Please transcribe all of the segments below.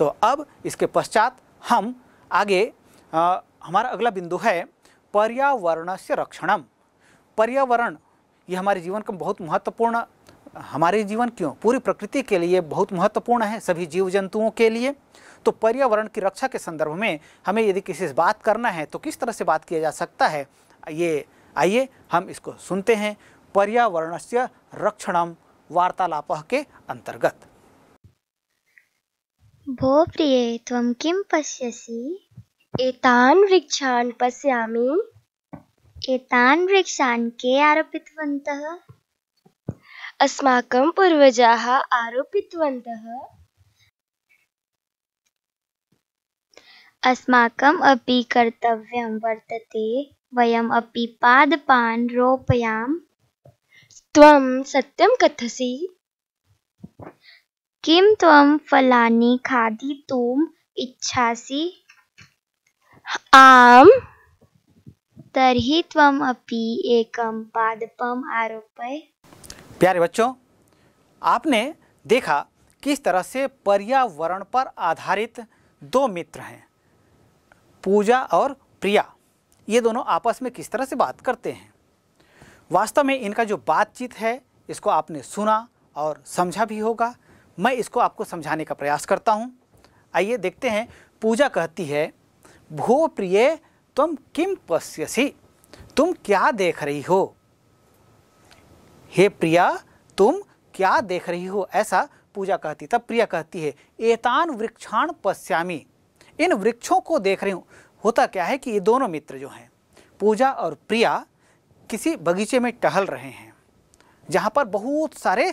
तो अब इसके पश्चात हम आगे आ, हमारा अगला बिंदु है पर्यावरण से रक्षणम पर्यावरण ये हमारे जीवन का बहुत महत्वपूर्ण हमारे जीवन क्यों पूरी प्रकृति के लिए बहुत महत्वपूर्ण है सभी जीव जंतुओं के लिए तो पर्यावरण की रक्षा के संदर्भ में हमें यदि किसी से बात करना है तो किस तरह से बात किया जा सकता है ये आइए हम इसको सुनते हैं पर्यावरण से रक्षणम वार्तालाप के अंतर्गत भो प्रिये त्वं किं पश्यसि एतान् वृक्षान् पश्यामि एतान् वृक्षान् के आरोपितवन्तः अस्माकं पूर्वजाः आरोपितवन्तः अस्माकम् अपि कर्तव्यं वर्तते वयम् अपि पादपान् रोपयाम त्वं सत्यं कथसि किं त्वं फलानि खादितुम् तुम आं तर्हि त्वम् अपि एकं पादपम आरोपय प्यारे बच्चों आपने देखा किस तरह से पर्यावरण पर आधारित दो मित्र हैं पूजा और प्रिया ये दोनों आपस में किस तरह से बात करते हैं वास्तव में इनका जो बातचीत है इसको आपने सुना और समझा भी होगा मैं इसको आपको समझाने का प्रयास करता हूँ आइए देखते हैं पूजा कहती है भो प्रिय तुम किम पश्यसी तुम क्या देख रही हो हे प्रिया तुम क्या देख रही हो ऐसा पूजा कहती तब प्रिया कहती है एतान वृक्षाण पश्यामी इन वृक्षों को देख रही हूँ होता क्या है कि ये दोनों मित्र जो हैं पूजा और प्रिया किसी बगीचे में टहल रहे हैं जहाँ पर बहुत सारे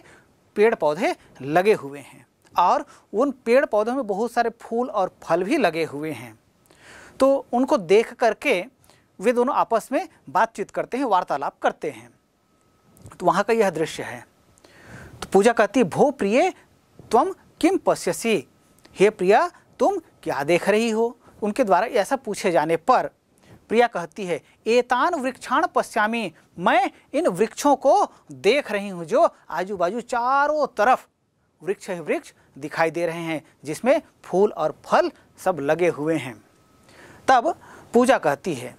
पेड़ पौधे लगे हुए हैं और उन पेड़ पौधों में बहुत सारे फूल और फल भी लगे हुए हैं तो उनको देख करके वे दोनों आपस में बातचीत करते हैं वार्तालाप करते हैं तो वहाँ का यह दृश्य है तो पूजा कहती भो प्रिय तुम किम पश्यसी हे प्रिया तुम क्या देख रही हो उनके द्वारा ऐसा पूछे जाने पर प्रिया कहती है एतान वृक्षाण पश्यामी मैं इन वृक्षों को देख रही हूँ जो आजू बाजू चारों तरफ वृक्ष ही वृक्ष दिखाई दे रहे हैं जिसमें फूल और फल सब लगे हुए हैं तब पूजा कहती है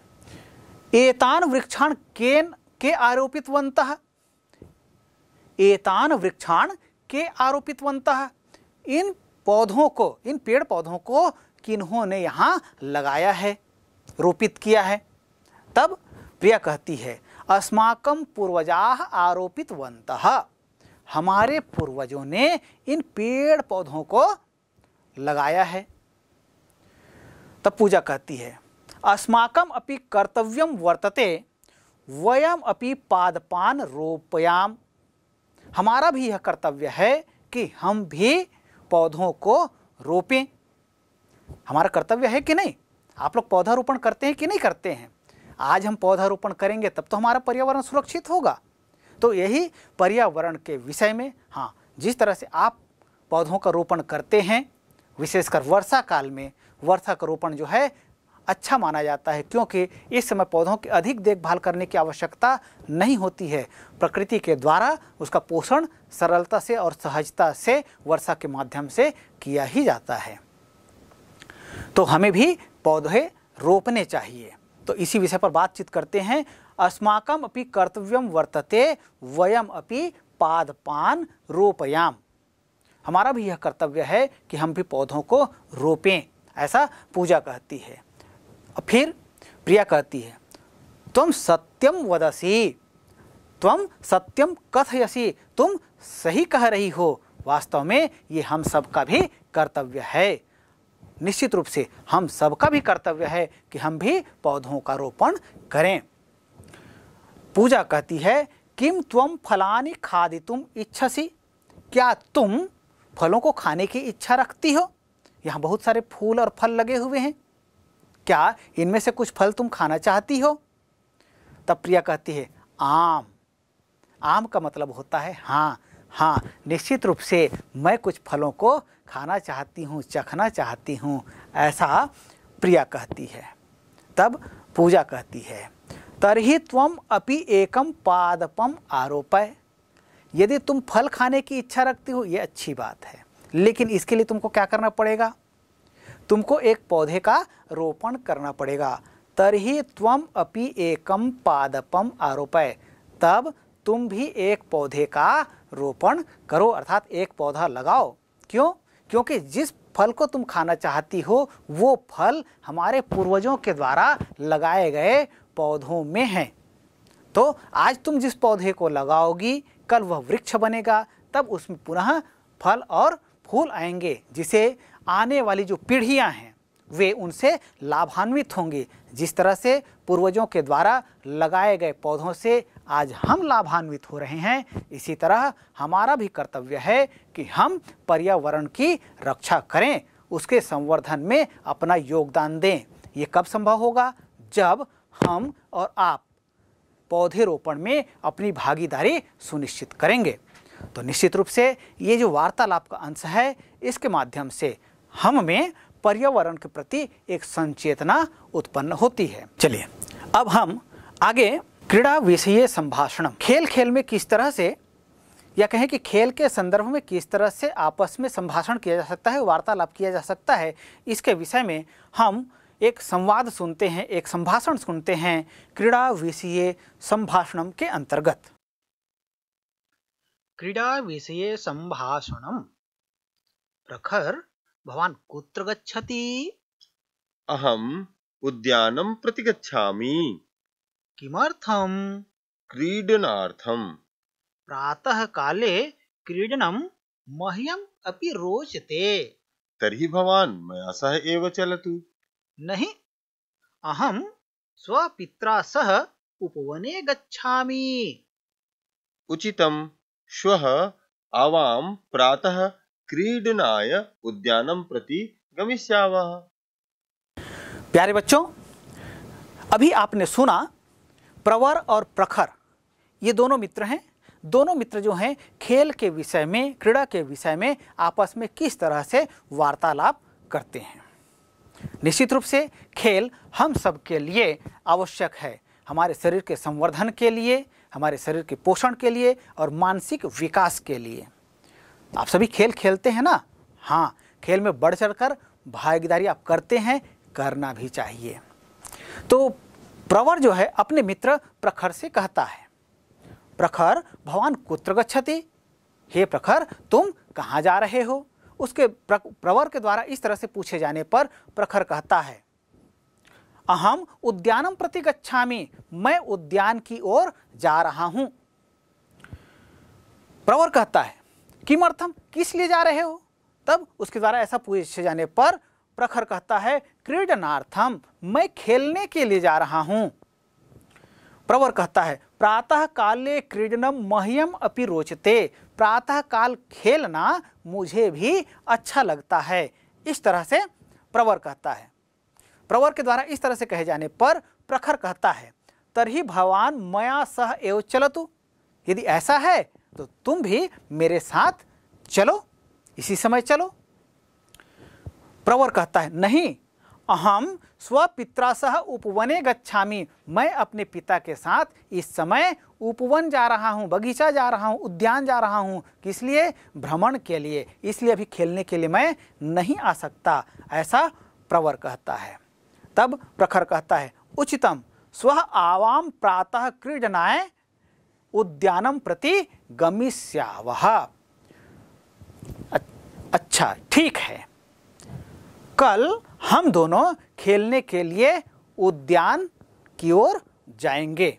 एतान वृक्षाण केन के वंत एतान वृक्षाण के आरोपित वंत इन पौधों को इन पेड़ पौधों को ने यहाँ लगाया है रोपित किया है तब प्रिया कहती है अस्माकम पूर्वजा आरोपित वंत हमारे पूर्वजों ने इन पेड़ पौधों को लगाया है तब पूजा कहती है अस्माकम अपि कर्तव्यम वर्तते वयम अपि पादपान रोपयाम हमारा भी यह कर्तव्य है कि हम भी पौधों को रोपें हमारा कर्तव्य है कि नहीं आप लोग पौधारोपण करते हैं कि नहीं करते हैं आज हम पौधारोपण करेंगे तब तो हमारा पर्यावरण सुरक्षित होगा तो यही पर्यावरण के विषय में हाँ जिस तरह से आप पौधों का रोपण करते हैं विशेषकर वर्षा काल में वर्षा का रोपण जो है अच्छा माना जाता है क्योंकि इस समय पौधों की अधिक देखभाल करने की आवश्यकता नहीं होती है प्रकृति के द्वारा उसका पोषण सरलता से और सहजता से वर्षा के माध्यम से किया ही जाता है तो हमें भी पौधे रोपने चाहिए तो इसी विषय पर बातचीत करते हैं अस्माकम अपि कर्तव्य वर्तते वयम अपि पादपान रोपयाम हमारा भी यह कर्तव्य है कि हम भी पौधों को रोपें ऐसा पूजा कहती है फिर प्रिया कहती है तुम सत्यम वदसी तुम सत्यम कथयसी तुम सही कह रही हो वास्तव में ये हम सब का भी कर्तव्य है निश्चित रूप से हम सबका भी कर्तव्य है कि हम भी पौधों का रोपण करें पूजा कहती है किम तुम फलानी खादि तुम इच्छसी क्या तुम फलों को खाने की इच्छा रखती हो यहाँ बहुत सारे फूल और फल लगे हुए हैं क्या इनमें से कुछ फल तुम खाना चाहती हो तब प्रिया कहती है आम आम का मतलब होता है हाँ हाँ निश्चित रूप से मैं कुछ फलों को खाना चाहती हूँ चखना चाहती हूँ ऐसा प्रिया कहती है तब पूजा कहती है तरही त्वम अपि एकम पादपम आरोपय यदि तुम फल खाने की इच्छा रखती हो यह अच्छी बात है लेकिन इसके लिए तुमको क्या करना पड़ेगा तुमको एक पौधे का रोपण करना पड़ेगा तरही त्वम अपि एकम पादपम आरोपय तब तुम भी एक पौधे का रोपण करो अर्थात एक पौधा लगाओ क्यों क्योंकि जिस फल को तुम खाना चाहती हो वो फल हमारे पूर्वजों के द्वारा लगाए गए पौधों में हैं तो आज तुम जिस पौधे को लगाओगी कल वह वृक्ष बनेगा तब उसमें पुनः फल और फूल आएंगे जिसे आने वाली जो पीढ़ियां हैं वे उनसे लाभान्वित होंगे जिस तरह से पूर्वजों के द्वारा लगाए गए पौधों से आज हम लाभान्वित हो रहे हैं इसी तरह हमारा भी कर्तव्य है कि हम पर्यावरण की रक्षा करें उसके संवर्धन में अपना योगदान दें ये कब संभव होगा जब हम और आप पौधे रोपण में अपनी भागीदारी सुनिश्चित करेंगे तो निश्चित रूप से ये जो वार्तालाप का अंश है इसके माध्यम से हम में पर्यावरण के प्रति एक संचेतना उत्पन्न होती है चलिए अब हम आगे क्रीड़ा विषय संभाषण खेल खेल में किस तरह से या कहें कि खेल के संदर्भ में किस तरह से आपस में संभाषण किया जा सकता है वार्तालाप किया जा सकता है इसके विषय में हम एक संवाद सुनते हैं एक संभाषण सुनते हैं क्रीड़ा विषय संभाषणम के अंतर्गत क्रीड़ा विषय संभाषणम प्रखर भवान कुत्र गच्छति अहम उद्यानम प्रति गच्छामि किमर्थम क्रीडनार्थम प्रातः काले क्रीडनं मह्यम अपि रोचते तर्हि भवान् मया सह एव चलतु नहीं अहं स्वपित्रा सह उपवने गच्छामि उचितं श्वः आवाम प्रातः क्रीडनाय उद्यानं प्रति गमिष्यावः प्यारे बच्चों अभी आपने सुना प्रवर और प्रखर ये दोनों मित्र हैं दोनों मित्र जो हैं खेल के विषय में क्रीड़ा के विषय में आपस में किस तरह से वार्तालाप करते हैं निश्चित रूप से खेल हम सब के लिए आवश्यक है हमारे शरीर के संवर्धन के लिए हमारे शरीर के पोषण के लिए और मानसिक विकास के लिए आप सभी खेल खेलते हैं ना हाँ खेल में बढ़ चढ़ कर भागीदारी आप करते हैं करना भी चाहिए तो प्रवर जो है अपने मित्र प्रखर से कहता है प्रखर भवान कुत्र गच्छति हे प्रखर तुम कहाँ जा रहे हो उसके प्रवर के द्वारा इस तरह से पूछे जाने पर प्रखर कहता है अहम उद्यानम प्रति गच्छामी मैं उद्यान की ओर जा रहा हूं प्रवर कहता है किमर्थम किस लिए जा रहे हो तब उसके द्वारा ऐसा पूछे जाने पर प्रखर कहता है क्रीडनार्थम मैं खेलने के लिए जा रहा हूँ प्रवर कहता है प्रातः काले क्रीडनम मह्यम अपि रोचते प्रातः काल खेलना मुझे भी अच्छा लगता है इस तरह से प्रवर कहता है प्रवर के द्वारा इस तरह से कहे जाने पर प्रखर कहता है तरही भगवान मया सह एव चलतु यदि ऐसा है तो तुम भी मेरे साथ चलो इसी समय चलो प्रवर कहता है नहीं अहम स्वपित्रा सह उपवने गच्छामी मैं अपने पिता के साथ इस समय उपवन जा रहा हूँ बगीचा जा रहा हूँ उद्यान जा रहा हूँ किस लिए भ्रमण के लिए इसलिए अभी खेलने के लिए मैं नहीं आ सकता ऐसा प्रवर कहता है तब प्रखर कहता है उचितम स्व आवाम प्रातः क्रीडनाय उद्यानम प्रति गमिष्यावह अच्छा ठीक है कल हम दोनों खेलने के लिए उद्यान की ओर जाएंगे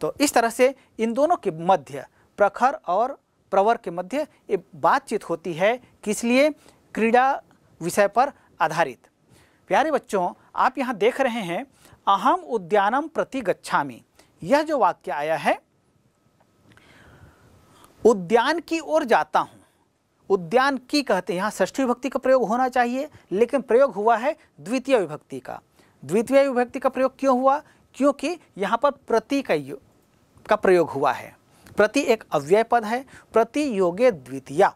तो इस तरह से इन दोनों के मध्य प्रखर और प्रवर के मध्य ये बातचीत होती है किस लिए क्रीड़ा विषय पर आधारित प्यारे बच्चों आप यहाँ देख रहे हैं अहम उद्यानम प्रति गच्छामी यह जो वाक्य आया है उद्यान की ओर जाता हूँ उद्यान की कहते हैं यहाँ षष्ठी विभक्ति का प्रयोग होना चाहिए लेकिन प्रयोग हुआ है द्वितीय विभक्ति का द्वितीय विभक्ति का प्रयोग क्यों हुआ क्योंकि यहाँ पर प्रति का का प्रयोग हुआ है प्रति एक अव्यय पद है प्रति योगे द्वितीया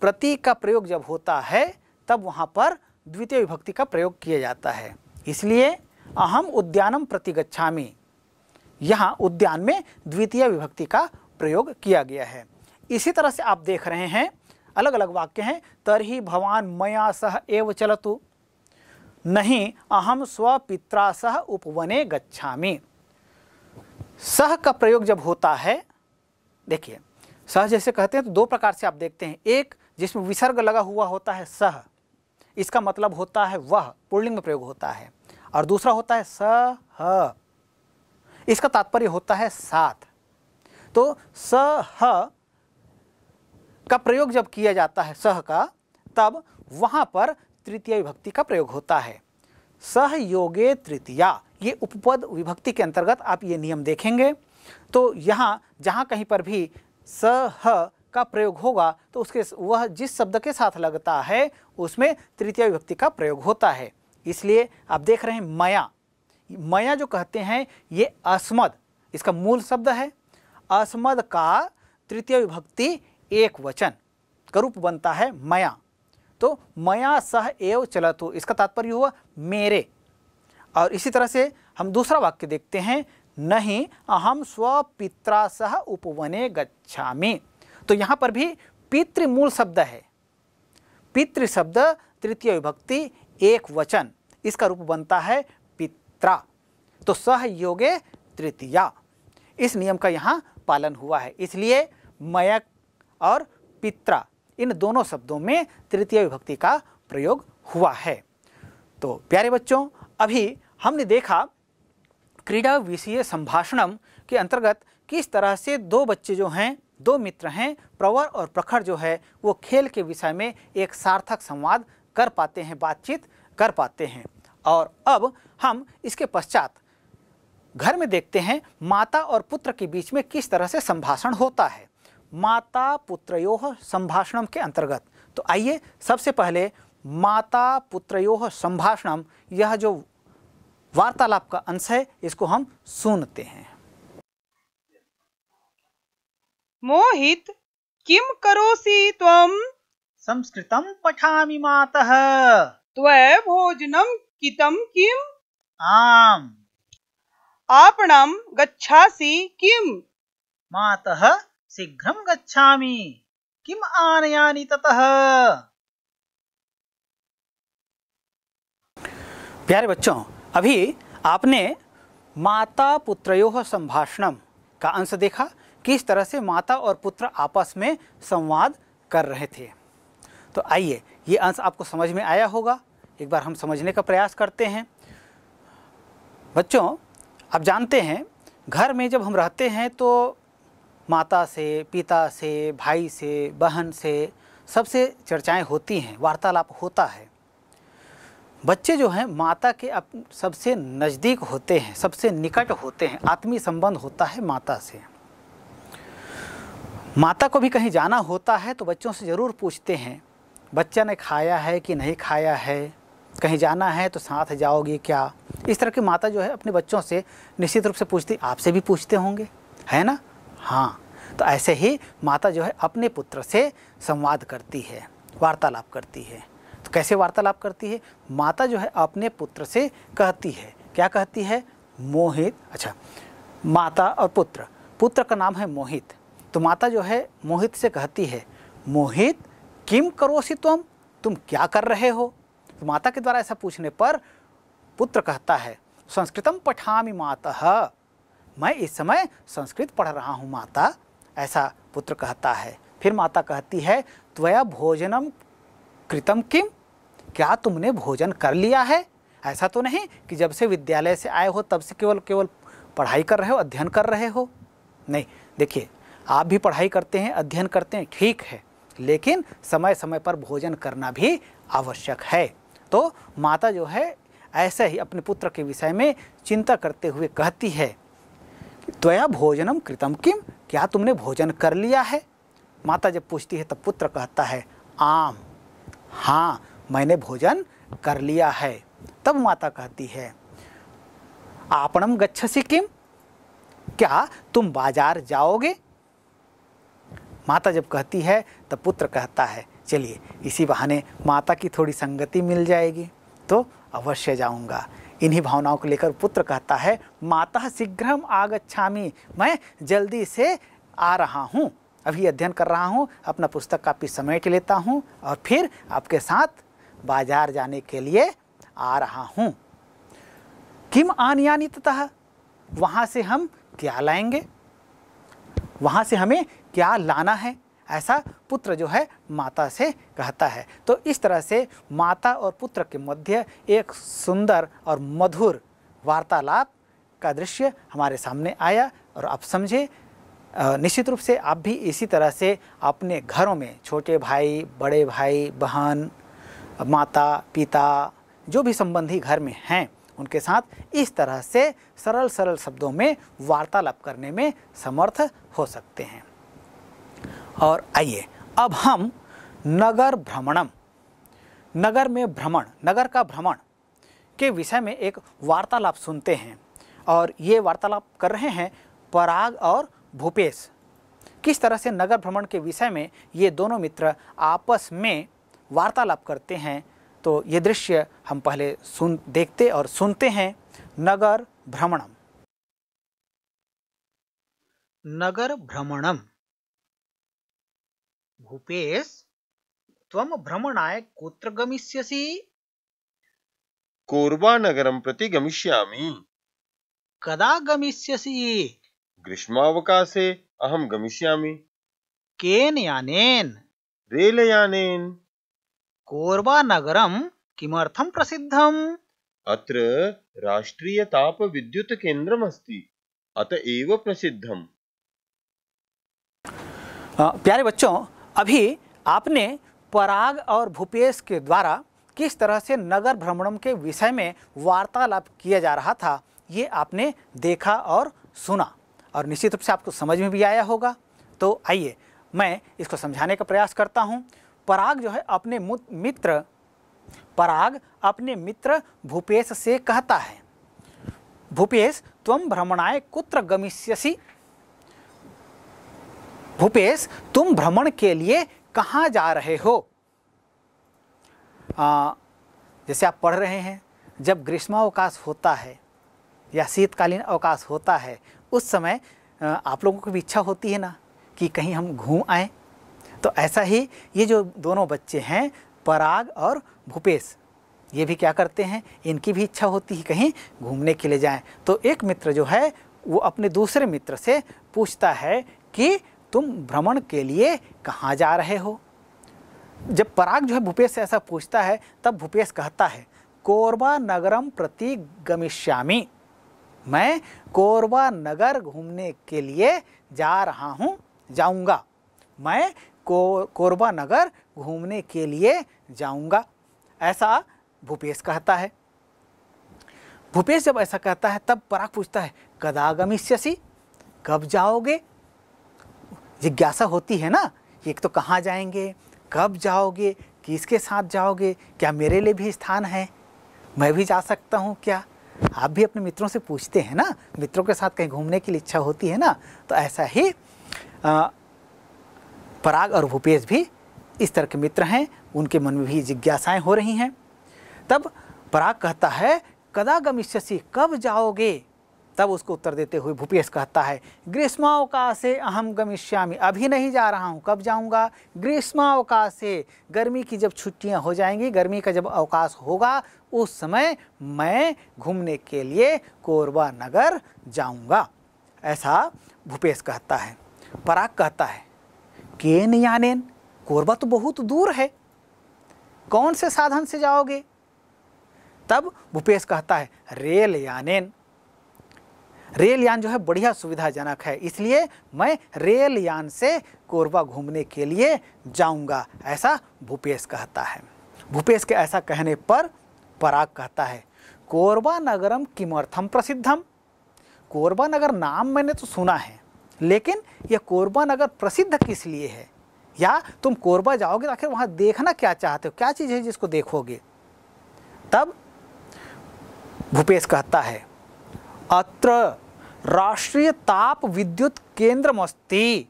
प्रति का प्रयोग जब होता है तब वहाँ पर द्वितीय विभक्ति का प्रयोग किया जाता है इसलिए अहम उद्यानम प्रति गच्छा यहाँ उद्यान में द्वितीय विभक्ति का प्रयोग किया गया है इसी तरह से आप देख रहे हैं अलग अलग वाक्य हैं तरी भवान मया सह एव चलतु नहीं अहम स्वपित्रा सह उपवने गच्छा सह का प्रयोग जब होता है देखिए सह जैसे कहते हैं तो दो प्रकार से आप देखते हैं एक जिसमें विसर्ग लगा हुआ होता है सह इसका मतलब होता है वह पुल्लिंग में प्रयोग होता है और दूसरा होता है सह इसका तात्पर्य होता है साथ तो सह का प्रयोग जब किया जाता है सह का तब वहाँ पर तृतीय विभक्ति का प्रयोग होता है सह योगे तृतीया ये उपपद विभक्ति के अंतर्गत आप ये नियम देखेंगे तो यहाँ जहाँ कहीं पर भी सह का प्रयोग होगा तो उसके वह जिस शब्द के साथ लगता है उसमें तृतीय विभक्ति का प्रयोग होता है इसलिए आप देख रहे हैं मया मया जो कहते हैं ये अस्मद इसका मूल शब्द है अस्मद का तृतीय विभक्ति एक वचन का रूप बनता है मया तो मया सह एव चलतो इसका तात्पर्य हुआ मेरे और इसी तरह से हम दूसरा वाक्य देखते हैं नहीं अहम स्वपित्रा सह उपवने गच्छा तो यहाँ पर भी मूल शब्द है पितृ शब्द तृतीय विभक्ति एक वचन इसका रूप बनता है पित्रा तो सह योगे तृतीया इस नियम का यहाँ पालन हुआ है इसलिए मयक और पित्रा इन दोनों शब्दों में तृतीय विभक्ति का प्रयोग हुआ है तो प्यारे बच्चों अभी हमने देखा क्रीडा विषय संभाषणम के अंतर्गत किस तरह से दो बच्चे जो हैं दो मित्र हैं प्रवर और प्रखर जो है वो खेल के विषय में एक सार्थक संवाद कर पाते हैं बातचीत कर पाते हैं और अब हम इसके पश्चात घर में देखते हैं माता और पुत्र के बीच में किस तरह से संभाषण होता है माता पुत्रो संभाषण के अंतर्गत तो आइए सबसे पहले माता पुत्रो संभाषण यह जो वार्तालाप का अंश है इसको हम सुनते हैं मोहित किम करोसी त्वम् संस्कृतं पठामि मातः त्वय भोजनं कितं किम् आम् आपणं गच्छासि मातः शीघ्रम गच्छामि किम आनयानि ततः प्यारे बच्चों अभी आपने माता पुत्रयोः संभाषणम का अंश देखा किस तरह से माता और पुत्र आपस में संवाद कर रहे थे तो आइए ये अंश आपको समझ में आया होगा एक बार हम समझने का प्रयास करते हैं बच्चों आप जानते हैं घर में जब हम रहते हैं तो माता से पिता से भाई से बहन से सबसे चर्चाएं होती हैं वार्तालाप होता है बच्चे जो हैं माता के अप सबसे नज़दीक होते हैं सबसे निकट होते हैं आत्मीय संबंध होता है माता से माता को भी कहीं जाना होता है तो बच्चों से ज़रूर पूछते हैं बच्चा ने खाया है कि नहीं खाया है कहीं जाना है तो साथ जाओगी क्या इस तरह की माता जो है अपने बच्चों से निश्चित रूप से पूछती आपसे भी पूछते होंगे है ना हाँ तो ऐसे ही माता जो है अपने पुत्र से संवाद करती है वार्तालाप करती है तो कैसे वार्तालाप करती है माता जो है अपने पुत्र से कहती है क्या कहती है मोहित अच्छा माता और पुत्र पुत्र का नाम है मोहित तो माता जो है मोहित से कहती है मोहित किम करोसी तुम तुम क्या कर रहे हो तो माता के द्वारा ऐसा पूछने पर पुत्र कहता है संस्कृतम पठामी माता मैं इस समय संस्कृत पढ़ रहा हूँ माता ऐसा पुत्र कहता है फिर माता कहती है त्वया भोजनम कृतम किम क्या तुमने भोजन कर लिया है ऐसा तो नहीं कि जब से विद्यालय से आए हो तब से केवल केवल पढ़ाई कर रहे हो अध्ययन कर रहे हो नहीं देखिए आप भी पढ़ाई करते हैं अध्ययन करते हैं ठीक है लेकिन समय समय पर भोजन करना भी आवश्यक है तो माता जो है ऐसे ही अपने पुत्र के विषय में चिंता करते हुए कहती है त्वया भोजनम कृतम किम क्या तुमने भोजन कर लिया है माता जब पूछती है तब पुत्र कहता है आम हाँ मैंने भोजन कर लिया है तब माता कहती है आपणम गच्छसी किम क्या तुम बाजार जाओगे माता जब कहती है तब पुत्र कहता है चलिए इसी बहाने माता की थोड़ी संगति मिल जाएगी तो अवश्य जाऊंगा इन्हीं भावनाओं को लेकर पुत्र कहता है माता आग आगच्छामी मैं जल्दी से आ रहा हूँ अभी अध्ययन कर रहा हूँ अपना पुस्तक समय के लेता हूँ और फिर आपके साथ बाजार जाने के लिए आ रहा हूँ किम अनियानितः वहाँ से हम क्या लाएंगे वहाँ से हमें क्या लाना है ऐसा पुत्र जो है माता से कहता है तो इस तरह से माता और पुत्र के मध्य एक सुंदर और मधुर वार्तालाप का दृश्य हमारे सामने आया और आप समझे निश्चित रूप से आप भी इसी तरह से अपने घरों में छोटे भाई बड़े भाई बहन माता पिता जो भी संबंधी घर में हैं उनके साथ इस तरह से सरल सरल शब्दों में वार्तालाप करने में समर्थ हो सकते हैं और आइए अब हम नगर भ्रमणम नगर में भ्रमण नगर का भ्रमण के विषय में एक वार्तालाप सुनते हैं और ये वार्तालाप कर रहे हैं पराग और भूपेश किस तरह से नगर भ्रमण के विषय में ये दोनों मित्र आपस में वार्तालाप करते हैं तो ये दृश्य हम पहले सुन देखते और सुनते हैं नगर भ्रमणम नगर भ्रमणम भूपेश त्वं भ्रमणाय कुत्र गमिष्यसि कोरबा कोर्बानगरं प्रति गमिष्यामि कदा गमिष्यसि ग्रीष्मावकाशे अहं गमिष्यामि केन यानेन रेलयानेन कोर्बानगरं किमर्थं प्रसिद्धम् अत्र राष्ट्रीय ताप विद्युत केंद्रम अस्ति अत एव प्रसिद्धम् प्यारे बच्चों अभी आपने पराग और भूपेश के द्वारा किस तरह से नगर भ्रमणम के विषय में वार्तालाप किया जा रहा था ये आपने देखा और सुना और निश्चित रूप से आपको समझ में भी आया होगा तो आइए मैं इसको समझाने का प्रयास करता हूँ पराग जो है अपने मित्र पराग अपने मित्र भूपेश से कहता है भूपेश त्वम भ्रमणाय कुत्र गमिष्यसि भूपेश तुम भ्रमण के लिए कहाँ जा रहे हो आ, जैसे आप पढ़ रहे हैं जब ग्रीष्मावकाश होता है या शीतकालीन अवकाश होता है उस समय आप लोगों की भी इच्छा होती है ना कि कहीं हम घूम आए तो ऐसा ही ये जो दोनों बच्चे हैं पराग और भूपेश ये भी क्या करते हैं इनकी भी इच्छा होती है कहीं घूमने के लिए जाएं तो एक मित्र जो है वो अपने दूसरे मित्र से पूछता है कि तुम भ्रमण के लिए कहाँ जा रहे हो जब पराग जो है भूपेश से ऐसा पूछता है तब भूपेश कहता है कोरबा नगरम प्रति गमिष्यामी मैं कोरबा नगर घूमने के लिए जा रहा हूँ जाऊँगा मैं को कोरबा नगर घूमने के लिए जाऊँगा ऐसा भूपेश कहता है भूपेश जब ऐसा कहता है तब पराग पूछता है कदा गमिष्यसी कब जाओगे जिज्ञासा होती है ना एक तो कहाँ जाएंगे कब जाओगे किसके साथ जाओगे क्या मेरे लिए भी स्थान है मैं भी जा सकता हूँ क्या आप भी अपने मित्रों से पूछते हैं ना मित्रों के साथ कहीं घूमने की इच्छा होती है ना तो ऐसा ही आ, पराग और भूपेश भी इस तरह के मित्र हैं उनके मन में भी जिज्ञासाएं हो रही हैं तब पराग कहता है कदा गमिष्यसी कब जाओगे तब उसको उत्तर देते हुए भूपेश कहता है ग्रीष्मावकाशे अहम गमिष्यामी अभी नहीं जा रहा हूँ कब जाऊँगा ग्रीष्मावकाशे गर्मी की जब छुट्टियाँ हो जाएंगी गर्मी का जब अवकाश होगा उस समय मैं घूमने के लिए कोरबा नगर जाऊँगा ऐसा भूपेश कहता है पराग कहता है केन यानेन कोरबा तो बहुत दूर है कौन से साधन से जाओगे तब भूपेश कहता है रेल यानेन रेल यान जो है बढ़िया सुविधाजनक है इसलिए मैं रेल यान से कोरबा घूमने के लिए जाऊंगा ऐसा भूपेश कहता है भूपेश के ऐसा कहने पर पराग कहता है कोरबा नगरम किमर्थम प्रसिद्धम कोरबा नगर नाम मैंने तो सुना है लेकिन यह कोरबा नगर प्रसिद्ध किस लिए है या तुम कोरबा जाओगे तो आखिर वहाँ देखना क्या चाहते हो क्या चीज़ है जिसको देखोगे तब भूपेश कहता है अत्र राष्ट्रीय ताप विद्युत केंद्र केंद्रमस्ति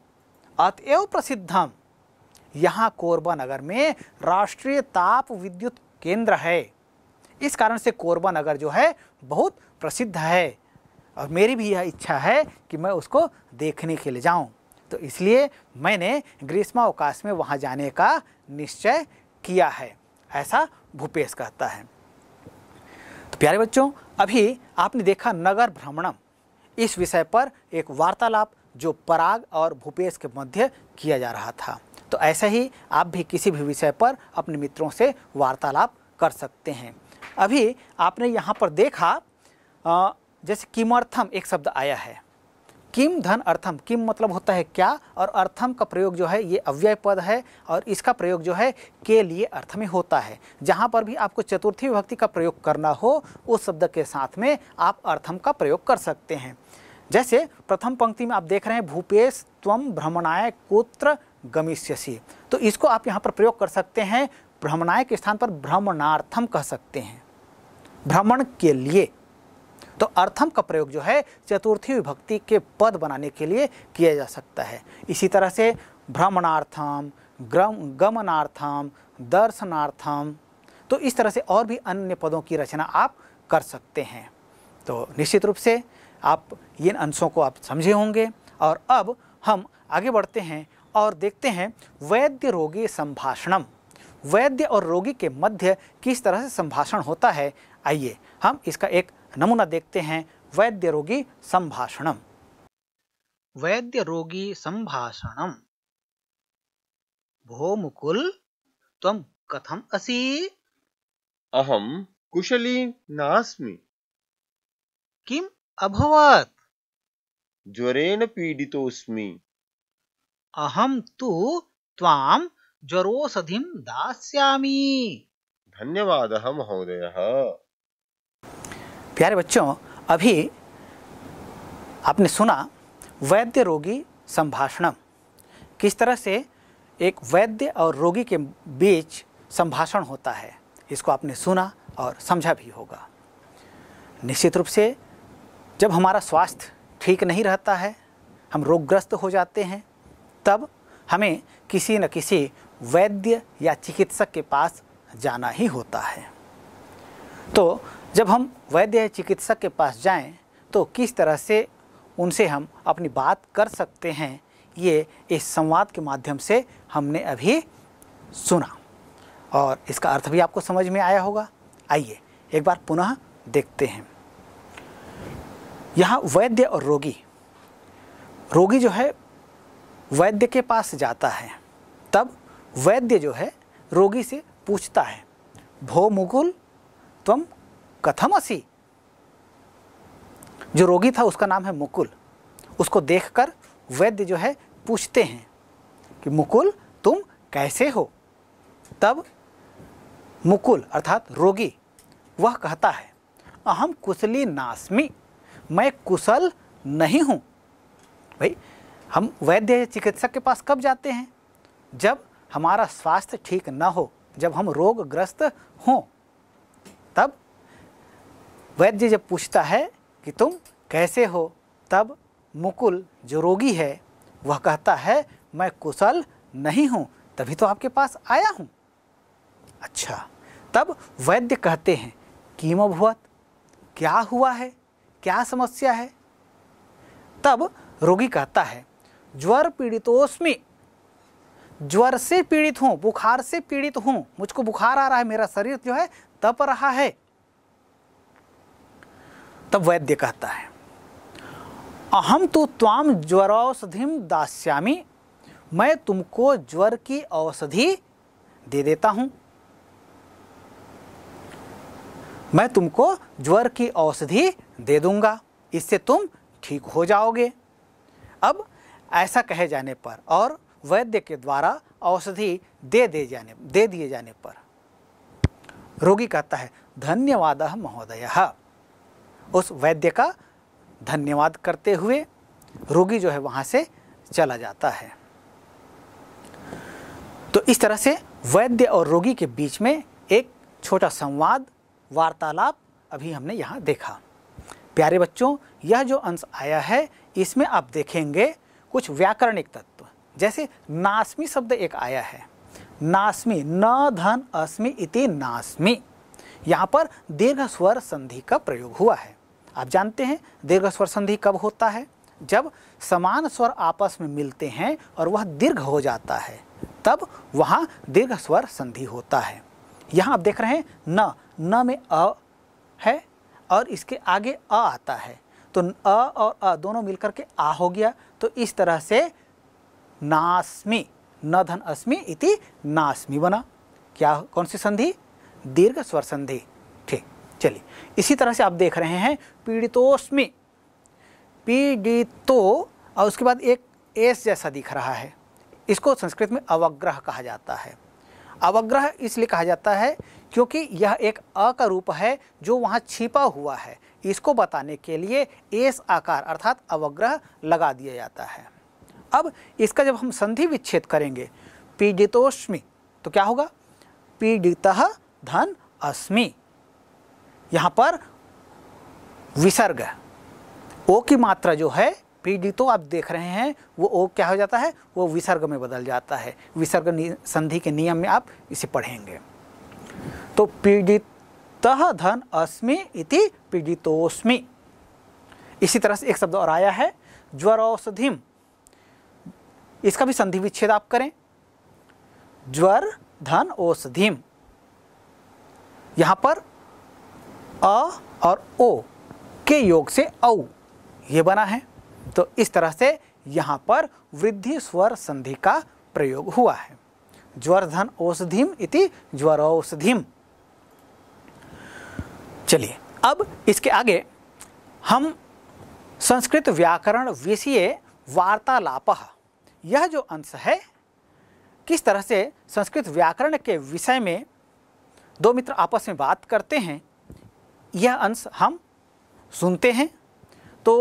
अतएव प्रसिद्धम यहाँ कोरबा नगर में राष्ट्रीय ताप विद्युत केंद्र है इस कारण से कोरबा नगर जो है बहुत प्रसिद्ध है और मेरी भी यह इच्छा है कि मैं उसको देखने के लिए जाऊं तो इसलिए मैंने ग्रीष्मावकाश में वहाँ जाने का निश्चय किया है ऐसा भूपेश कहता है तो प्यारे बच्चों अभी आपने देखा नगर भ्रमणम इस विषय पर एक वार्तालाप जो पराग और भूपेश के मध्य किया जा रहा था तो ऐसे ही आप भी किसी भी विषय पर अपने मित्रों से वार्तालाप कर सकते हैं अभी आपने यहाँ पर देखा जैसे किमर्थम एक शब्द आया है किम धन अर्थम किम मतलब होता है क्या और अर्थम का प्रयोग जो है ये अव्यय पद है और इसका प्रयोग जो है के लिए अर्थ में होता है जहाँ पर भी आपको चतुर्थी विभक्ति का प्रयोग करना हो उस शब्द के साथ में आप अर्थम का प्रयोग कर सकते हैं जैसे प्रथम पंक्ति में आप देख रहे हैं भूपेश त्वम भ्रमणाय कोत्र गमिष्यसी तो इसको आप यहाँ पर प्रयोग कर सकते हैं भ्रमणाय के स्थान पर भ्रमणार्थम कह सकते हैं भ्रमण के लिए तो अर्थम का प्रयोग जो है चतुर्थी विभक्ति के पद बनाने के लिए किया जा सकता है इसी तरह से भ्रमणार्थम गमनार्थम दर्शनार्थम तो इस तरह से और भी अन्य पदों की रचना आप कर सकते हैं तो निश्चित रूप से आप इन अंशों को आप समझे होंगे और अब हम आगे बढ़ते हैं और देखते हैं वैद्य रोगी संभाषणम वैद्य और रोगी के मध्य किस तरह से संभाषण होता है आइए हम इसका एक नमूना देखते हैं वैद्य रोगी संभाषणम वैद्य रोगी संभाषणम भो मुकुल तुम कथम असी अहम कुशली नास्मि किम अभवत ज्वरेण पीडितोस्मि अहम तु त्वाम ज्वरोषधिं दास्यामि धन्यवादः महोदयः प्यारे बच्चों अभी आपने सुना वैद्य रोगी संभाषणम किस तरह से एक वैद्य और रोगी के बीच संभाषण होता है इसको आपने सुना और समझा भी होगा निश्चित रूप से जब हमारा स्वास्थ्य ठीक नहीं रहता है हम रोगग्रस्त हो जाते हैं तब हमें किसी न किसी वैद्य या चिकित्सक के पास जाना ही होता है तो जब हम वैद्य चिकित्सक के पास जाएं तो किस तरह से उनसे हम अपनी बात कर सकते हैं ये इस संवाद के माध्यम से हमने अभी सुना और इसका अर्थ भी आपको समझ में आया होगा आइए एक बार पुनः देखते हैं यहाँ वैद्य और रोगी रोगी जो है वैद्य के पास जाता है तब वैद्य जो है रोगी से पूछता है भो मुगुल तुम कथमसी जो रोगी था उसका नाम है मुकुल उसको देखकर वैद्य जो है पूछते हैं कि मुकुल तुम कैसे हो तब मुकुल अर्थात रोगी वह कहता है अहम कुशली नास्मी मैं कुशल नहीं हूँ भाई हम वैद्य चिकित्सक के पास कब जाते हैं जब हमारा स्वास्थ्य ठीक न हो जब हम रोगग्रस्त हों तब वैद्य जब पूछता है कि तुम कैसे हो तब मुकुल जो रोगी है वह कहता है मैं कुशल नहीं हूँ तभी तो आपके पास आया हूँ अच्छा तब वैद्य कहते हैं किम अभुवत क्या हुआ है क्या समस्या है तब रोगी कहता है ज्वर पीड़ितोस्मि ज्वर से पीड़ित हूँ बुखार से पीड़ित हूँ मुझको बुखार आ रहा है मेरा शरीर जो है तप रहा है तब वैद्य कहता है अहम तो त्वाम ज्वरौषधिम दास्यामी मैं तुमको ज्वर की औषधि दे देता हूँ मैं तुमको ज्वर की औषधि दे दूंगा इससे तुम ठीक हो जाओगे अब ऐसा कहे जाने पर और वैद्य के द्वारा औषधि दे दे जाने दे दिए जाने पर रोगी कहता है धन्यवाद महोदय उस वैद्य का धन्यवाद करते हुए रोगी जो है वहाँ से चला जाता है तो इस तरह से वैद्य और रोगी के बीच में एक छोटा संवाद वार्तालाप अभी हमने यहाँ देखा प्यारे बच्चों यह जो अंश आया है इसमें आप देखेंगे कुछ व्याकरणिक तत्व जैसे नास्मी शब्द एक आया है नास्मी न धन अस्मि इति नास्मी यहाँ पर दीर्घ स्वर संधि का प्रयोग हुआ है आप जानते हैं दीर्घ स्वर संधि कब होता है जब समान स्वर आपस में मिलते हैं और वह दीर्घ हो जाता है तब वहाँ दीर्घ स्वर संधि होता है यहाँ आप देख रहे हैं न न में अ है और इसके आगे अ आता है तो अ और अ दोनों मिलकर के आ हो गया तो इस तरह से नास्मि न धन अस्मि इति नास्मि बना क्या कौन सी संधि दीर्घ स्वर संधि चलिए इसी तरह से आप देख रहे हैं पीड़ितोस्मि पीड़ितो और उसके बाद एक एस जैसा दिख रहा है इसको संस्कृत में अवग्रह कहा जाता है अवग्रह इसलिए कहा जाता है क्योंकि यह एक अ का रूप है जो वहाँ छिपा हुआ है इसको बताने के लिए एस आकार अर्थात अवग्रह लगा दिया जाता है अब इसका जब हम संधि विच्छेद करेंगे पीड़ितोष्मी तो क्या होगा पीड़ित धन अस्मि यहाँ पर विसर्ग ओ की मात्रा जो है पीडी तो आप देख रहे हैं वो ओ क्या हो जाता है वो विसर्ग में बदल जाता है विसर्ग संधि के नियम में आप इसे पढ़ेंगे तो पीड़ित धन अस्मि इति पीड़ितोस्मि इसी तरह से एक शब्द और आया है ज्वर औषधिम इसका भी संधि विच्छेद आप करें ज्वर धन औषधिम यहाँ पर अ और ओ के योग से औ ये बना है तो इस तरह से यहाँ पर वृद्धि स्वर संधि का प्रयोग हुआ है ज्वरधन औषधिम इति औषधिम चलिए अब इसके आगे हम संस्कृत व्याकरण विषय वार्तालाप यह जो अंश है किस तरह से संस्कृत व्याकरण के विषय में दो मित्र आपस में बात करते हैं यह अंश हम सुनते हैं तो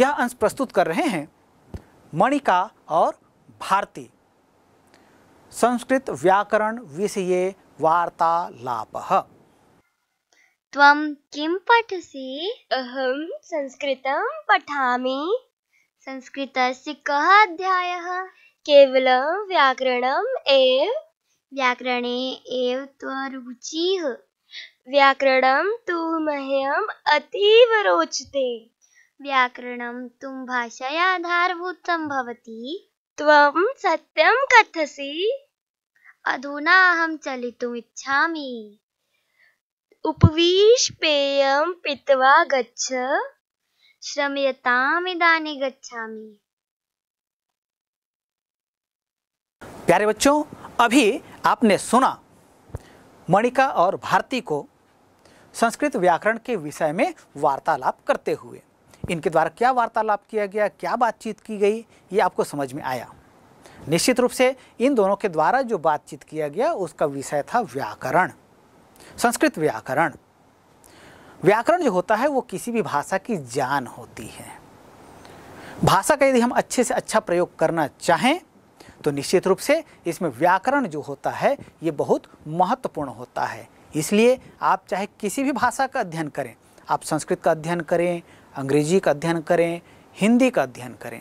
यह अंश प्रस्तुत कर रहे हैं मणिका और भारती संस्कृत व्याकरण विषय वार्तालाप किम किं पठसि अहं संस्कृत पठामि संस्कृतस्य व्याकरण अध्यायः केवलं एव व्याकरणे एव व्याकरणं तु मह्यम अतीव रोचते व्याकरणं तु भाषायाधारभूतं भवति त्वं सत्यम कथसि अधुना अहम चलितुम् इच्छामि उपविश पेयं पीत्वा गच्छ श्रमयतामिदानी गच्छामि प्यारे बच्चों अभी आपने सुना मणिका और भारती को संस्कृत व्याकरण के विषय में वार्तालाप करते हुए इनके द्वारा क्या वार्तालाप किया गया क्या बातचीत की गई ये आपको समझ में आया निश्चित रूप से इन दोनों के द्वारा जो बातचीत किया गया उसका विषय था व्याकरण संस्कृत व्याकरण व्याकरण जो होता है वो किसी भी भाषा की जान होती है भाषा का यदि हम अच्छे से अच्छा प्रयोग करना चाहें तो निश्चित रूप से इसमें व्याकरण जो होता है ये बहुत महत्वपूर्ण होता है इसलिए आप चाहे किसी भी भाषा का अध्ययन करें आप संस्कृत का अध्ययन करें अंग्रेजी का अध्ययन करें हिंदी का अध्ययन करें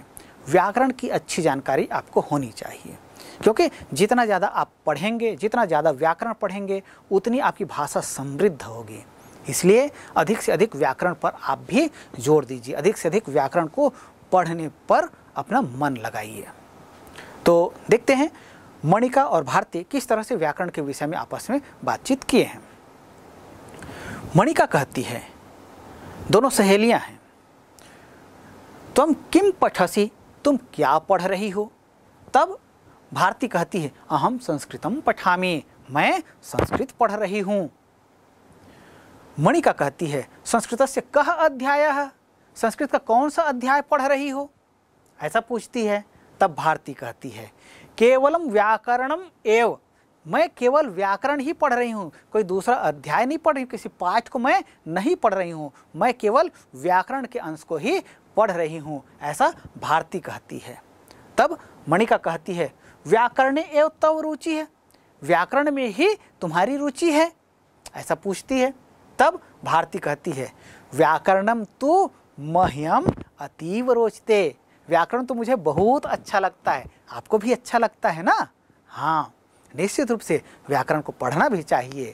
व्याकरण की अच्छी जानकारी आपको होनी चाहिए क्योंकि जितना ज़्यादा आप पढ़ेंगे जितना ज़्यादा व्याकरण पढ़ेंगे उतनी आपकी भाषा समृद्ध होगी इसलिए अधिक से अधिक व्याकरण पर आप भी जोर दीजिए अधिक से अधिक व्याकरण को पढ़ने पर अपना मन लगाइए तो देखते हैं मणिका और भारती किस तरह से व्याकरण के विषय में आपस में बातचीत किए हैं मणिका कहती है दोनों सहेलियां हैं तुम किम पठसी तुम क्या पढ़ रही हो तब भारती कहती है अहम संस्कृतम पठामी मैं संस्कृत पढ़ रही हूँ मणिका कहती है संस्कृत से कह अध्याय संस्कृत का कौन सा अध्याय पढ़ रही हो ऐसा पूछती है तब भारती कहती है केवलम व्याकरणम एवं मैं केवल व्याकरण ही पढ़ रही हूँ कोई दूसरा अध्याय नहीं पढ़ रही किसी पाठ को मैं नहीं पढ़ रही हूँ मैं केवल व्याकरण के अंश को ही पढ़ रही हूँ ऐसा भारती कहती है तब मणिका कहती है व्याकरण एव तव रुचि है व्याकरण में ही तुम्हारी रुचि है ऐसा पूछती है तब भारती कहती है व्याकरणम तो मह्यम अतीव रोचते व्याकरण तो मुझे बहुत अच्छा लगता है आपको भी अच्छा लगता है ना हाँ निश्चित रूप से व्याकरण को पढ़ना भी चाहिए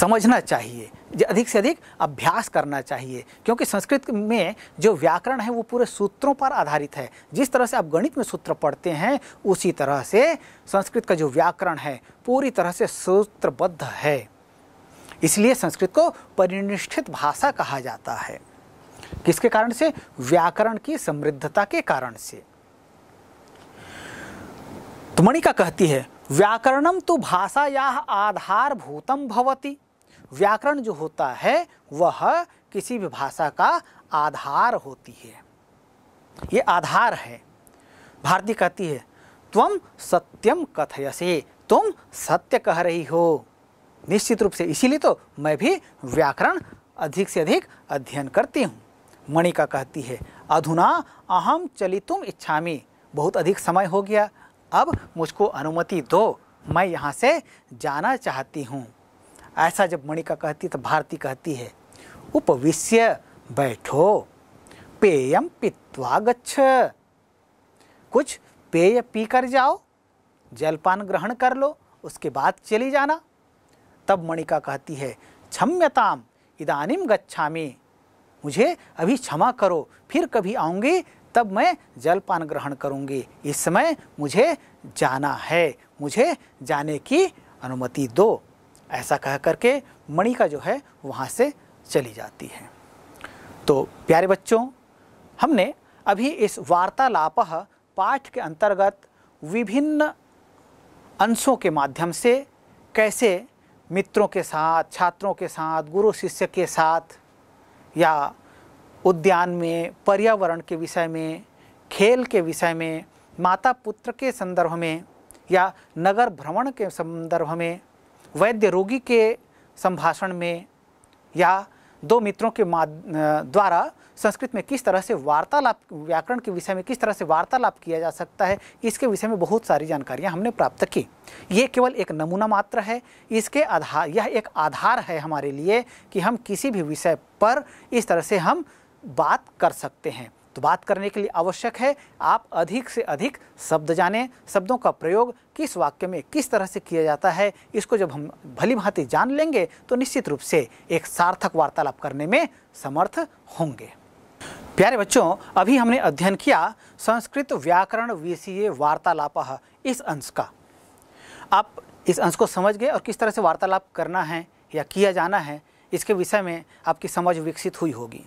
समझना चाहिए अधिक से अधिक अभ्यास करना चाहिए क्योंकि संस्कृत में जो व्याकरण है वो पूरे सूत्रों पर आधारित है जिस तरह से आप गणित में सूत्र पढ़ते हैं उसी तरह से संस्कृत का जो व्याकरण है पूरी तरह से सूत्रबद्ध है इसलिए संस्कृत को परिनिष्ठित भाषा कहा जाता है किसके कारण से व्याकरण की समृद्धता के कारण से मणिका कहती है व्याकरणम तो भाषाया आधारभूतम भवती व्याकरण जो होता है वह किसी भी भाषा का आधार होती है ये आधार है भारती कहती है तुम सत्यम कथयसे तुम सत्य कह रही हो निश्चित रूप से इसीलिए तो मैं भी व्याकरण अधिक से अधिक अध्ययन करती हूँ मणिका कहती है अधुना अहम चलितुम इच्छामी बहुत अधिक समय हो गया अब मुझको अनुमति दो मैं यहाँ से जाना चाहती हूँ ऐसा जब मणिका कहती तो भारती कहती है उपविश्य बैठो पेयम पित्वा गच्छ कुछ पेय पी कर जाओ जलपान ग्रहण कर लो उसके बाद चली जाना तब मणिका कहती है क्षम्यताम इदानीम गच्छामी मुझे अभी क्षमा करो फिर कभी आऊँगी तब मैं जलपान ग्रहण करूँगी इस समय मुझे जाना है मुझे जाने की अनुमति दो ऐसा कह करके मणिका जो है वहाँ से चली जाती है तो प्यारे बच्चों हमने अभी इस वार्तालाप पाठ के अंतर्गत विभिन्न अंशों के माध्यम से कैसे मित्रों के साथ छात्रों के साथ गुरु शिष्य के साथ या उद्यान में पर्यावरण के विषय में खेल के विषय में माता पुत्र के संदर्भ में या नगर भ्रमण के संदर्भ में वैद्य रोगी के संभाषण में या दो मित्रों के द्वारा संस्कृत में किस तरह से वार्तालाप व्याकरण के विषय में किस तरह से वार्तालाप किया जा सकता है इसके विषय में बहुत सारी जानकारियां हमने प्राप्त की ये केवल एक नमूना मात्र है इसके आधार यह एक आधार है हमारे लिए कि हम किसी भी विषय पर इस तरह से हम बात कर सकते हैं तो बात करने के लिए आवश्यक है आप अधिक से अधिक शब्द जानें शब्दों का प्रयोग किस वाक्य में किस तरह से किया जाता है इसको जब हम भली भांति जान लेंगे तो निश्चित रूप से एक सार्थक वार्तालाप करने में समर्थ होंगे प्यारे बच्चों अभी हमने अध्ययन किया संस्कृत व्याकरण विषय वार्तालाप इस अंश का आप इस अंश को समझ गए और किस तरह से वार्तालाप करना है या किया जाना है इसके विषय में आपकी समझ विकसित हुई होगी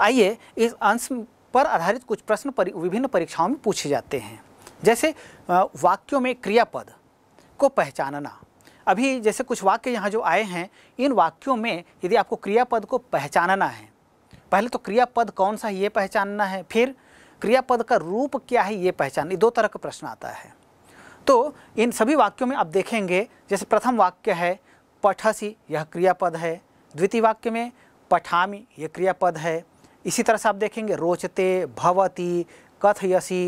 आइए इस अंश पर आधारित कुछ प्रश्न परि, विभिन्न परीक्षाओं में पूछे जाते हैं जैसे वाक्यों में क्रियापद को पहचानना अभी जैसे कुछ वाक्य यहाँ जो आए हैं इन वाक्यों में यदि आपको क्रियापद को पहचानना है पहले तो क्रियापद कौन सा है ये पहचानना है फिर क्रियापद का रूप क्या है ये पहचानना दो तरह का प्रश्न आता है तो इन सभी वाक्यों में आप देखेंगे जैसे प्रथम वाक्य है पठसी यह क्रियापद है द्वितीय वाक्य में पठामी यह क्रियापद है इसी तरह से आप देखेंगे रोचते भवती कथयसी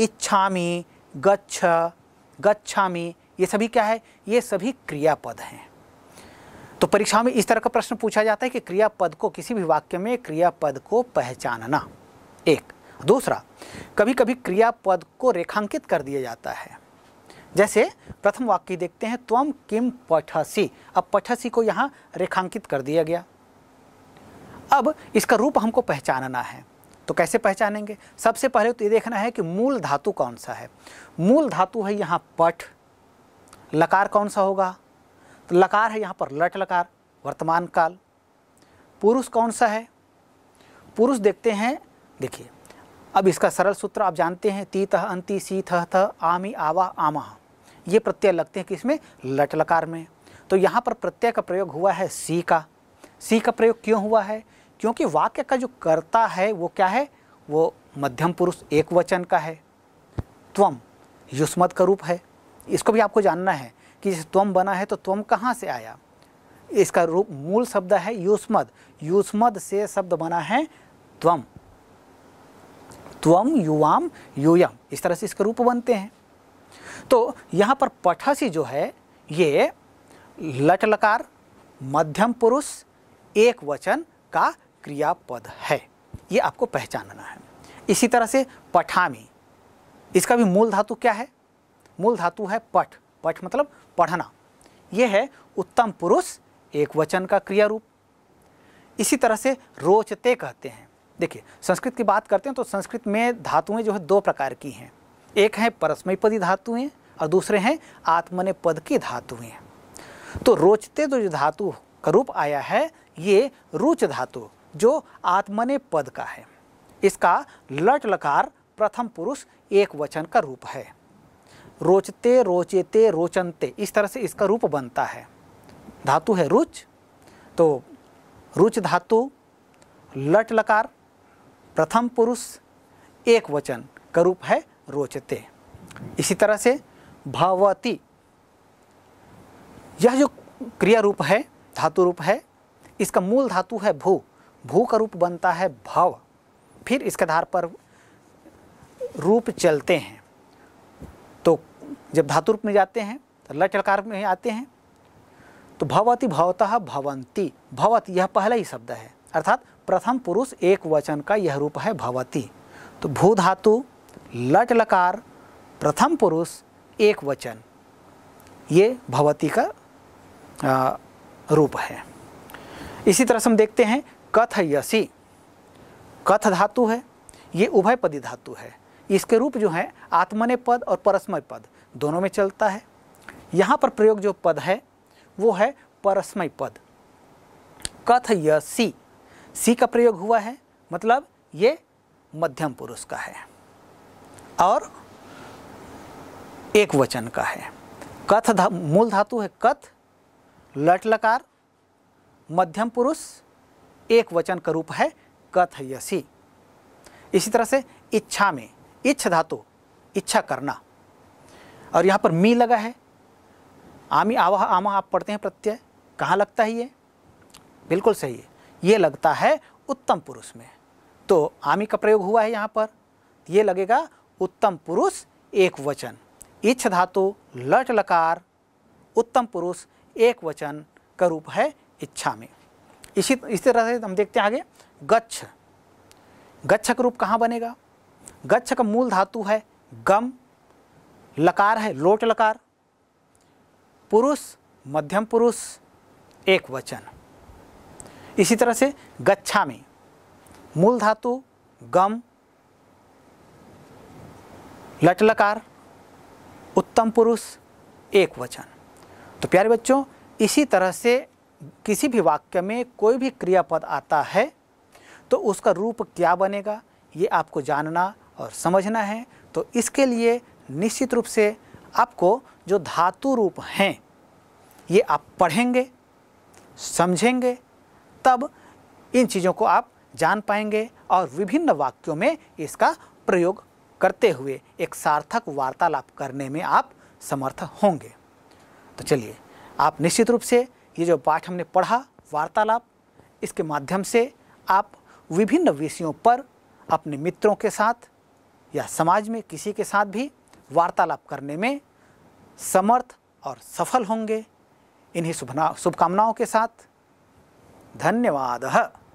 इच्छामी गच्छ गच्छामी ये सभी क्या है ये सभी क्रियापद हैं तो परीक्षा में इस तरह का प्रश्न पूछा जाता है कि क्रियापद को किसी भी वाक्य में क्रियापद को पहचानना एक दूसरा कभी कभी क्रियापद को रेखांकित कर दिया जाता है जैसे प्रथम वाक्य देखते हैं त्वम किम पठसी अब पठसी को यहाँ रेखांकित कर दिया गया अब इसका रूप हमको पहचानना है तो कैसे पहचानेंगे सबसे पहले तो ये देखना है कि मूल धातु कौन सा है मूल धातु है यहाँ पठ लकार कौन सा होगा तो लकार है यहाँ पर लट लकार वर्तमान काल पुरुष कौन सा है पुरुष देखते हैं देखिए अब इसका सरल सूत्र आप जानते हैं ती तह अंति सी थ आमी आवा आमा ये प्रत्यय लगते हैं कि इसमें लट लकार में तो यहाँ पर प्रत्यय का प्रयोग हुआ है सी का सी का प्रयोग क्यों हुआ है क्योंकि वाक्य का जो कर्ता है वो क्या है वो मध्यम पुरुष एक वचन का है त्वम युष्मत का रूप है इसको भी आपको जानना है कि जैसे त्वम बना है तो त्वम कहाँ से आया इसका रूप मूल शब्द है युष्मद युष्मद से शब्द बना है त्वम त्वम युवाम यूयम इस तरह से इसके रूप बनते हैं तो यहाँ पर पठसी जो है ये लट लकार मध्यम पुरुष एक वचन का क्रियापद है ये आपको पहचानना है इसी तरह से पठामी इसका भी मूल धातु क्या है मूल धातु है पठ पठ मतलब पढ़ना यह है उत्तम पुरुष एक वचन का क्रिया रूप इसी तरह से रोचते कहते हैं देखिए संस्कृत की बात करते हैं तो संस्कृत में धातुएं जो है दो प्रकार की हैं एक है परस्मयपदी धातुएं और दूसरे हैं पद की धातुएं तो रोचते तो जो धातु का रूप आया है ये रुच धातु जो आत्मने पद का है इसका लट लकार प्रथम पुरुष एक वचन का रूप है रोचते रोचेते रोचनते इस तरह से इसका रूप बनता है धातु है रुच तो रुच धातु लट लकार प्रथम पुरुष एक वचन का रूप है रोचते इसी तरह से भवती यह जो क्रिया रूप है धातु रूप है इसका मूल धातु है भू भू का रूप बनता है भाव फिर इसके आधार पर रूप चलते हैं तो जब धातु रूप में जाते हैं तो लटलकार में आते हैं तो भवति भवतः भवंती भवत यह पहला ही शब्द है अर्थात प्रथम पुरुष एक वचन का यह रूप है भवती तो भू धातु लट लकार प्रथम पुरुष एक वचन ये भवती का आ, रूप है इसी तरह से हम देखते हैं कथयसी कथ धातु है ये उभयपदी धातु है इसके रूप जो है आत्मने पद और परस्मय पद दोनों में चलता है यहाँ पर प्रयोग जो पद है वो है परस्मय पद कथयसी सी का प्रयोग हुआ है मतलब ये मध्यम पुरुष का है और एक वचन का है कथ धा, मूल धातु है कथ लट लकार मध्यम पुरुष एक वचन का रूप है कथयसी इसी तरह से इच्छा में इच्छ धातु इच्छा करना और यहाँ पर मी लगा है आमी आवाह आमा आप पढ़ते हैं प्रत्यय कहाँ लगता है ये बिल्कुल सही है ये लगता है उत्तम पुरुष में तो आमी का प्रयोग हुआ है यहाँ पर ये लगेगा उत्तम पुरुष एक वचन इच्छ धातु लट लकार उत्तम पुरुष एक वचन का रूप है इच्छा में इसी इस तरह से हम देखते हैं आगे गच्छ गच्छ का रूप कहाँ बनेगा गच्छ का मूल धातु है गम लकार है लोट लकार पुरुष मध्यम पुरुष एक वचन इसी तरह से गच्छा में मूल धातु गम लटलकार उत्तम पुरुष एक वचन तो प्यारे बच्चों इसी तरह से किसी भी वाक्य में कोई भी क्रियापद आता है तो उसका रूप क्या बनेगा ये आपको जानना और समझना है तो इसके लिए निश्चित रूप से आपको जो धातु रूप हैं ये आप पढ़ेंगे समझेंगे तब इन चीज़ों को आप जान पाएंगे और विभिन्न वाक्यों में इसका प्रयोग करते हुए एक सार्थक वार्तालाप करने में आप समर्थ होंगे तो चलिए आप निश्चित रूप से ये जो पाठ हमने पढ़ा वार्तालाप इसके माध्यम से आप विभिन्न विषयों पर अपने मित्रों के साथ या समाज में किसी के साथ भी वार्तालाप करने में समर्थ और सफल होंगे इन्हीं शुभना शुभकामनाओं के साथ धन्यवाद